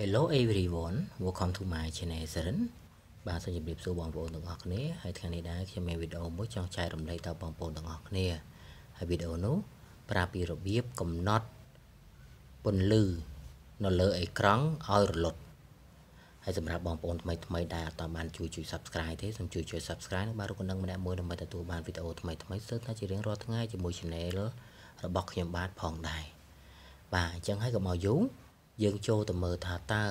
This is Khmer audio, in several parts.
Hello everyone welcome to my channel Sirin បាទសូមជម្រាប សួរបងប្អូនទាំងអស់គ្នាហើយថ្ងៃនេះដែរខ្ញុំមានវីដេអូមួយចង់ចែករំលែកទៅបងប្អូនទាំងអស់គ្នាហើយវីដេអូនោះប្រាប់ពីរបៀបកំណត់ពន្លឺនៅលើអេក្រង់ឲ្យរលត់ហើយសម្រាប់បងប្អូនថ្មីថ្មីដែលអត់បានជួយជួយ Subscribe ទេសូមជួយជួយ Subscribe និងបានរកដឹងម្នាក់មួយដើម្បីទទួលបានវីដេអូថ្មីថ្មីស្ទើរតែជារៀងរាល់ថ្ងៃជាមួយ Channel របស់ខ្ញុំបាទផងដែរបាទអញ្ចឹងហើយកុំឲ្យយូរយើងចូលទៅមើលថាតើ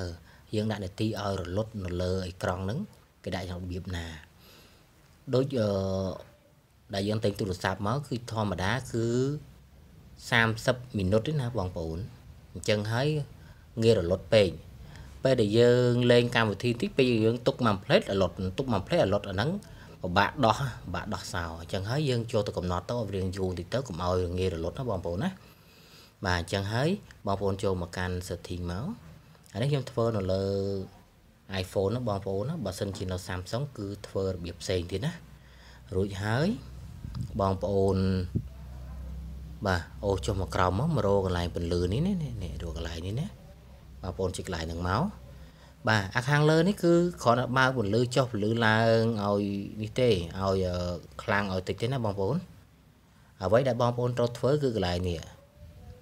យើងដាក់នីតិឲ្យរលត់នៅលើអេក្រង់ហ្នឹងគេដាក់យ៉ាងរបៀបណាដូចអឺដែលយើងទិញទូរស័ព្ទមកគឺធម្មតាគឺ30មីនិតទេណាបងប្អូនអញ្ចឹងហើយងាររលត់ពេកពេលដែលយើងលេងកម្មវិធីតិចពេលយើងទុកមួយផ្លេតរលត់ទុកមួយផ្លេតរលត់អាហ្នឹងពិបាកដោះពិបាកដោះសោអញ្ចឹងហើយយើងចូលទៅកំណត់ទៅឲ្យរៀងយូរតិចទៅកុំឲ្យ ងាយរលត់ណាបងប្អូនណាបាទអញ្ចឹងហើយបងប្អូន ចូលមកកាន់ setting មកអានេះខ្ញុំធ្វើនៅលើ iPhone ហ្នឹងបងប្អូនបើសិនជានៅ Samsung គឺធ្វើរបៀបផ្សេងទៀតណារួចហើយបងប្អូនបាទអូចុះមកក្រោមមកមករកន្លែងពន្លឺនេះនេះនេះរកកន្លែងនេះណាបងប្អូនជិះកន្លែងហ្នឹងមកបាទអាខាងលើនេះគឺគ្រាន់តែបើកពន្លឺចុះពន្លឺឡើងឲ្យនេះទេឲ្យខ្លាំងឲ្យតិចទេណាបងប្អូនអ្វីដែលបងប្អូនត្រូវធ្វើ គឺកន្លែងនេះ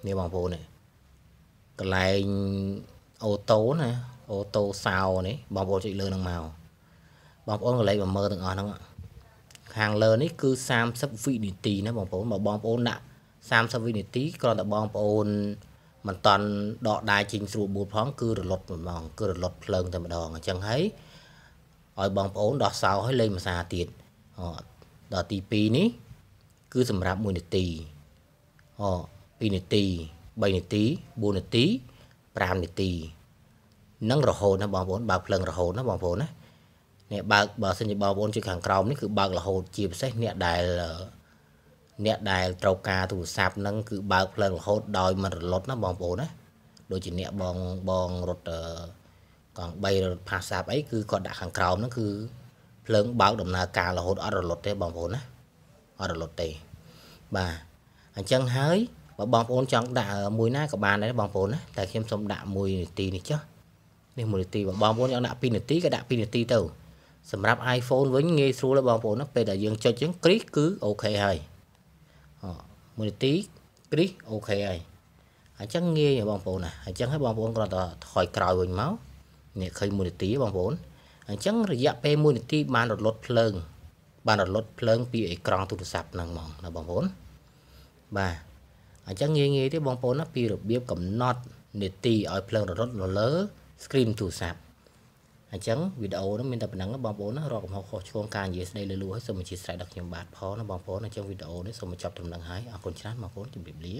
នេះបងប្អូននេះកន្លែងអូតូណាអូតូសោនេះបងប្អូនចុចលើនឹងមកបងប្អូនកន្លែងបំមើទាំងអស់ហ្នឹងខាងលើនេះគឺ30វិនាទីណាបងប្អូនបើបងប្អូនដាក់30វិនាទីគ្រាន់តែបងប្អូនមិនតាន់ដកដាយជីងស្រួលបួលផងគឺរលត់ម្ដងគឺរលត់ភ្លើងតែម្ដងអញ្ចឹងហើយឲ្យបងប្អូនដោះសោឲ្យលេងភាសាទៀតដល់ទី2នេះគឺសម្រាប់1នាទីអូ2នាទី3នាទី4នាទី5នាទីនឹងរហូតណាបងប្អូនបើកភ្លើងរហូតណាបងប្អូនណាអ្នកបើកបើសិនជាបងប្អូនជួយខាងក្រោមនេះគឺបើករហូតជាពិសេសអ្នកដែលអ្នកដែលត្រូវការទូរស័ព្ទហ្នឹងគឺបើកភ្លើងរហូតដោយមិនរលត់ណាបងប្អូនណាដូចជាអ្នកបងបងរត់កង់3រត់ផាសាប់អីគឺគាត់ដាក់ខាងក្រោមហ្នឹងគឺភ្លើងបើកដំណើរការរហូតអត់រលត់ទេបងប្អូនណាអត់រលត់ទេបាទអញ្ចឹងហើយបើបងប្អូនចង់ដាក់មួយណាក៏បានដែរបងប្អូនណាតែខ្ញុំសូមដាក់មួយនាទីនេះចុះនេះមួយនាទីបើបងប្អូនចង់ដាក់2នាទីក៏ដាក់2នាទីទៅ សម្រាប់ iPhone វិញងាយស្រួលបងប្អូនណាពេលដែលយើងចុចចឹងគ្រីសគឺអូខេហើយអូមួយនាទីគ្រីសអូខេហើយអញ្ចឹងងាយបងប្អូនណាអញ្ចឹងឲ្យបងប្អូនគ្រាន់តែថយក្រោយវិញមកនេះឃើញមួយនាទីបងប្អូនអញ្ចឹងរយៈពេល1នាទីបានរលត់ភ្លើងបានរលត់ភ្លើងពីអេក្រង់ទូរស័ព្ទហ្នឹងហ្មងណាបងប្អូនបាទអញ្ចឹងងាយងាយទេបងប្អូនណាពីរបៀបកំណត់នេតិឲ្យភ្លើងរត់នៅលើ screen ទូរស័ព្ទអញ្ចឹងវីដេអូនេះមានតែប៉ុណ្ណឹងបងប្អូនណារកកំហុសខុសឆ្គងការនិយាយស្ដីលលួហើយសូមអធិស្ឋានដល់ខ្ញុំបាទផងណាបងប្អូនអញ្ចឹងវីដេអូនេះសូមបញ្ចប់ត្រឹមនឹងហើយអរគុណច្រើនបងប្អូនជម្រាបលា